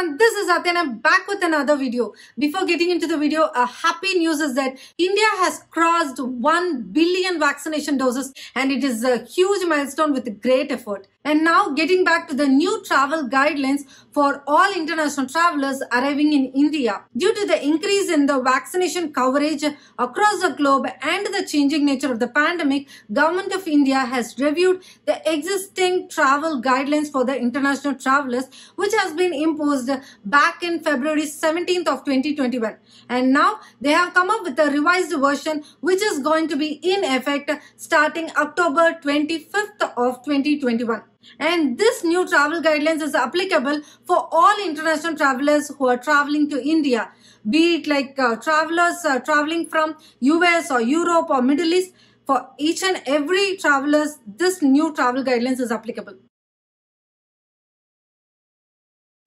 everyone, this is Atyan. I'm back with another video. Before getting into the video, a happy news is that India has crossed 1 billion vaccination doses and it is a huge milestone with great effort. And now getting back to the new travel guidelines for all international travelers arriving in India. Due to the increase in the vaccination coverage across the globe and the changing nature of the pandemic, Government of India has reviewed the existing travel guidelines for the international travelers which has been imposed back in February 17th of 2021. And now they have come up with a revised version which is going to be in effect starting October 25th of 2021 and this new travel guidelines is applicable for all international travelers who are traveling to India, be it like uh, travelers uh, traveling from US or Europe or Middle East. For each and every travelers, this new travel guidelines is applicable.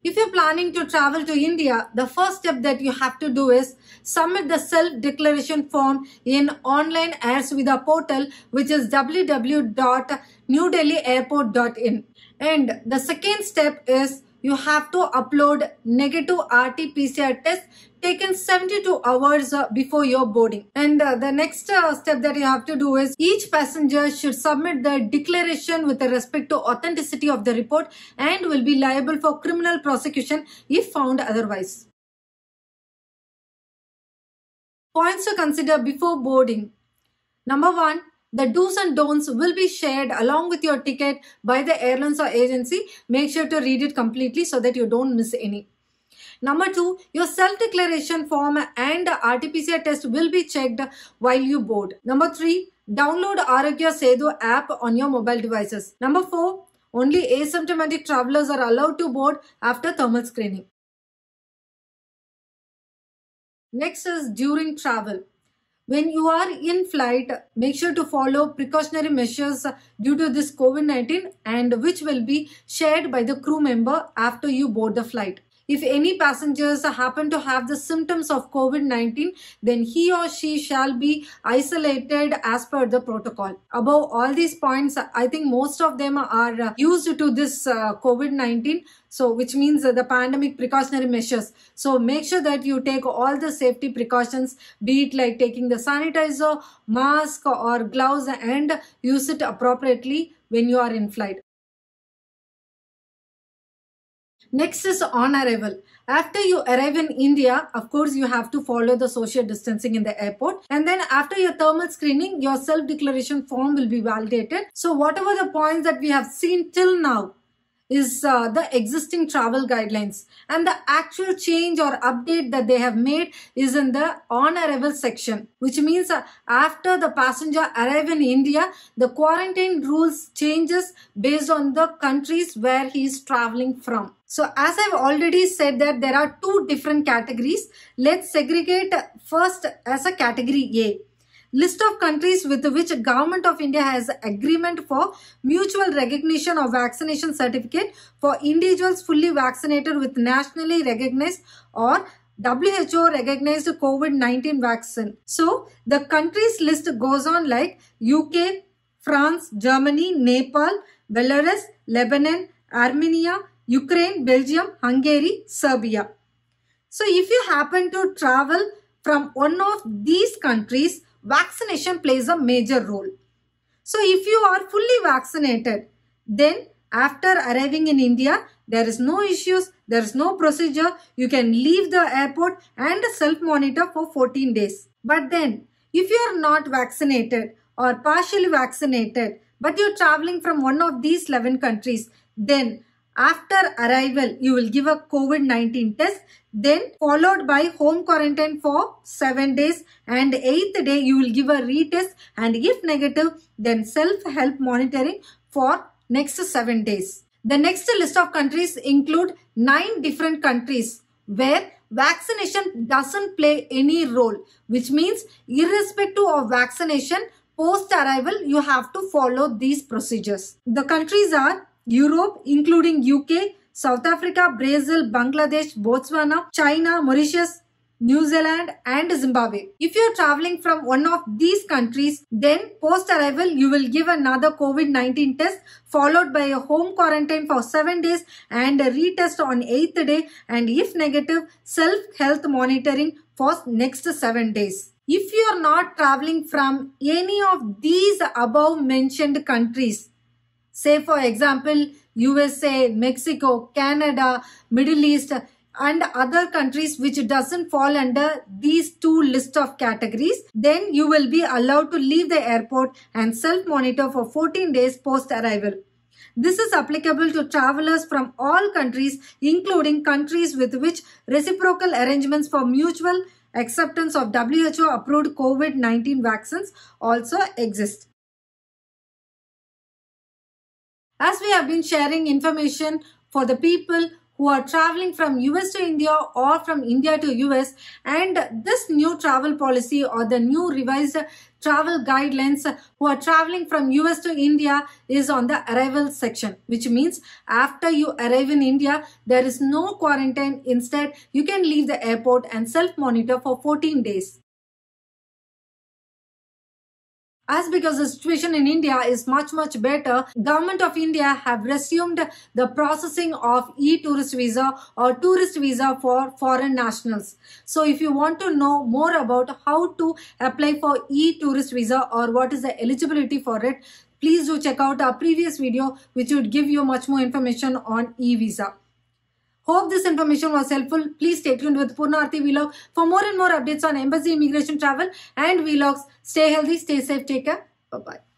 If you're planning to travel to India, the first step that you have to do is submit the self-declaration form in online with a portal which is www.newdelhiairport.in. And the second step is you have to upload negative RT-PCR test taken 72 hours uh, before your boarding. And uh, the next uh, step that you have to do is each passenger should submit the declaration with respect to authenticity of the report and will be liable for criminal prosecution if found otherwise. Points to consider before boarding. Number one, the do's and don'ts will be shared along with your ticket by the airlines or agency. Make sure to read it completely so that you don't miss any. Number two, your self-declaration form and RT-PCR test will be checked while you board. Number three, download Arogya Sedu app on your mobile devices. Number four, only asymptomatic travelers are allowed to board after thermal screening. Next is during travel when you are in flight, make sure to follow precautionary measures due to this COVID-19 and which will be shared by the crew member after you board the flight. If any passengers happen to have the symptoms of COVID-19, then he or she shall be isolated as per the protocol. Above all these points, I think most of them are uh, used to this uh, COVID-19 so which means the pandemic precautionary measures so make sure that you take all the safety precautions be it like taking the sanitizer mask or gloves and use it appropriately when you are in flight Next is on arrival. After you arrive in India, of course, you have to follow the social distancing in the airport. And then after your thermal screening, your self-declaration form will be validated. So whatever the points that we have seen till now, is uh, the existing travel guidelines and the actual change or update that they have made is in the on arrival section which means uh, after the passenger arrive in india the quarantine rules changes based on the countries where he is traveling from so as I've already said that there are two different categories. Let's segregate first as a category A. List of countries with which Government of India has agreement for mutual recognition of vaccination certificate for individuals fully vaccinated with nationally recognized or WHO recognized COVID-19 vaccine. So the countries list goes on like UK, France, Germany, Nepal, Belarus, Lebanon, Armenia, Ukraine, Belgium, Hungary, Serbia. So if you happen to travel from one of these countries, vaccination plays a major role. So if you are fully vaccinated, then after arriving in India, there is no issues, there is no procedure. You can leave the airport and self-monitor for 14 days. But then, if you are not vaccinated or partially vaccinated, but you're traveling from one of these 11 countries, then after arrival, you will give a COVID-19 test, then followed by home quarantine for 7 days and 8th day you will give a retest and if negative, then self-help monitoring for next 7 days. The next list of countries include 9 different countries where vaccination doesn't play any role which means irrespective of vaccination post arrival you have to follow these procedures. The countries are Europe, including UK, South Africa, Brazil, Bangladesh, Botswana, China, Mauritius, New Zealand and Zimbabwe. If you're traveling from one of these countries, then post arrival, you will give another COVID-19 test followed by a home quarantine for 7 days and a retest on 8th day and if negative, self-health monitoring for next 7 days. If you are not traveling from any of these above mentioned countries, Say for example, USA, Mexico, Canada, Middle East and other countries which doesn't fall under these two list of categories, then you will be allowed to leave the airport and self-monitor for 14 days post-arrival. This is applicable to travelers from all countries including countries with which reciprocal arrangements for mutual acceptance of WHO approved COVID-19 vaccines also exist. As we have been sharing information for the people who are traveling from US to India or from India to US and this new travel policy or the new revised travel guidelines who are traveling from US to India is on the arrival section which means after you arrive in India there is no quarantine instead you can leave the airport and self monitor for 14 days as because the situation in India is much much better, government of India have resumed the processing of e-tourist visa or tourist visa for foreign nationals. So if you want to know more about how to apply for e-tourist visa or what is the eligibility for it, please do check out our previous video which would give you much more information on e-visa. Hope this information was helpful. Please stay tuned with Purnarthi Vlog for more and more updates on embassy immigration travel and vlogs. Stay healthy, stay safe, take care. Bye-bye.